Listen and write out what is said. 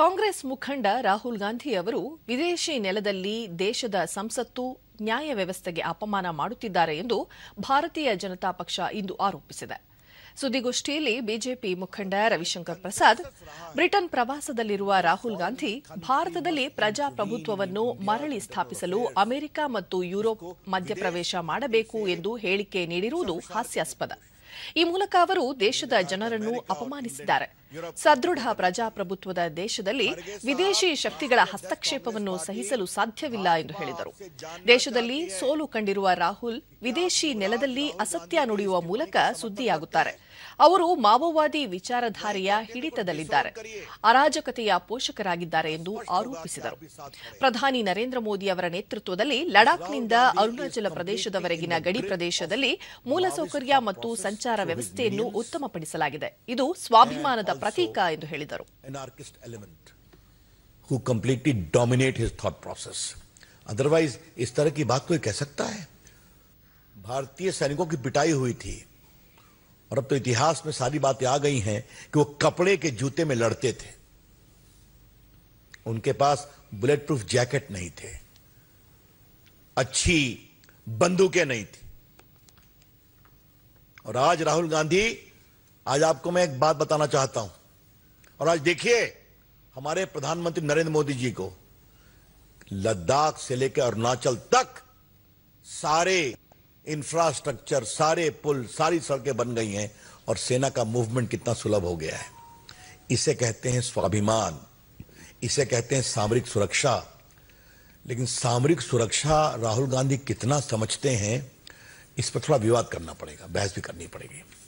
ಕಾಂಗ್ರೆಸ್ ಮುಖಂಡ ರಾಹುಲ್ ಗಾಂಧಿ ಅವರು ವಿದೇಶಿ ನೆಲದಲ್ಲಿ ದೇಶದ ಸಂಸತ್ತು ನ್ಯಾಯ ವ್ಯವಸ್ಥೆಗೆ ಅಪಮಾನ ಮಾಡುತ್ತಿದ್ದಾರೆ ಎಂದು ಭಾರತೀಯ ಜನತಾ ಪಕ್ಷ ಇಂದು ಆರೋಪಿಸಿದೆ ಸುದ್ದಿಗೋಷ್ಠಿಯಲ್ಲಿ ಬಿಜೆಪಿ ಮುಖಂಡ ರವಿಶಂಕರ್ ಪ್ರಸಾದ್ ಬ್ರಿಟನ್ ಪ್ರವಾಸದಲ್ಲಿರುವ ರಾಹುಲ್ ಗಾಂಧಿ ಭಾರತದಲ್ಲಿ ಪ್ರಜಾಪ್ರಭುತ್ವವನ್ನು ಮರಳಿ ಸ್ಥಾಪಿಸಲು ಅಮೆರಿಕ ಮತ್ತು ಯುರೋಪ್ ಮಧ್ಯಪ್ರವೇಶ ಮಾಡಬೇಕು ಎಂದು ಹೇಳಿಕೆ ನೀಡಿರುವುದು ಹಾಸ್ಯಾಸ್ಪದ ಈ ಮೂಲಕ ಅವರು ದೇಶದ ಜನರನ್ನು ಅಪಮಾನಿಸಿದ್ದಾರೆ ಸದೃಢ ಪ್ರಜಾಪ್ರಭುತ್ವದ ದೇಶದಲ್ಲಿ ವಿದೇಶಿ ಶಕ್ತಿಗಳ ಹಸ್ತಕ್ಷೇಪವನ್ನು ಸಹಿಸಲು ಸಾಧ್ಯವಿಲ್ಲ ಎಂದು ಹೇಳಿದರು ದೇಶದಲ್ಲಿ ಸೋಲು ಕಂಡಿರುವ ರಾಹುಲ್ ವಿದೇಶಿ ನೆಲದಲ್ಲಿ ಅಸತ್ಯ ನುಡಿಯುವ ಮೂಲಕ ಸುದ್ದಿಯಾಗುತ್ತಾರೆ ಅವರು ಮಾವೋವಾದಿ ವಿಚಾರಧಾರೆಯ ಹಿಡಿತದಲ್ಲಿದ್ದಾರೆ ಅರಾಜಕತೆಯ ಪೋಷಕರಾಗಿದ್ದಾರೆ ಎಂದು ಆರೋಪಿಸಿದರು ಪ್ರಧಾನಿ ನರೇಂದ್ರ ಮೋದಿ ಅವರ ನೇತೃತ್ವದಲ್ಲಿ ಲಡಾಖ್ನಿಂದ ಅರುಣಾಚಲ ಪ್ರದೇಶದವರೆಗಿನ ಗಡಿ ಪ್ರದೇಶದಲ್ಲಿ ಮೂಲಸೌಕರ್ಯ ಮತ್ತು ಸಂಚಾರ ವ್ಯವಸ್ಥೆಯನ್ನು ಉತ್ತಮಪಡಿಸಲಾಗಿದೆ ಇದು ಸ್ವಾಭಿಮಾನದ भारतीय सैनिकों की पिटाई हुई थी और अब तो इतिहास में सारी बातें आ गई हैं कि वो कपड़े के जूते में लड़ते थे उनके पास बुलेट प्रूफ जैकेट नहीं थे अच्छी बंदूकें नहीं थी और आज राहुल गांधी आज आपको मैं एक बात बताना चाहता हूं और आज देखिए हमारे प्रधानमंत्री नरेंद्र मोदी जी को लद्दाख से लेकर अरुणाचल तक सारे इंफ्रास्ट्रक्चर सारे पुल सारी सड़कें बन गई हैं और सेना का मूवमेंट कितना सुलभ हो गया है इसे कहते हैं स्वाभिमान इसे कहते हैं सामरिक सुरक्षा लेकिन सामरिक सुरक्षा राहुल गांधी कितना समझते हैं इस पर थोड़ा विवाद करना पड़ेगा बहस भी करनी पड़ेगी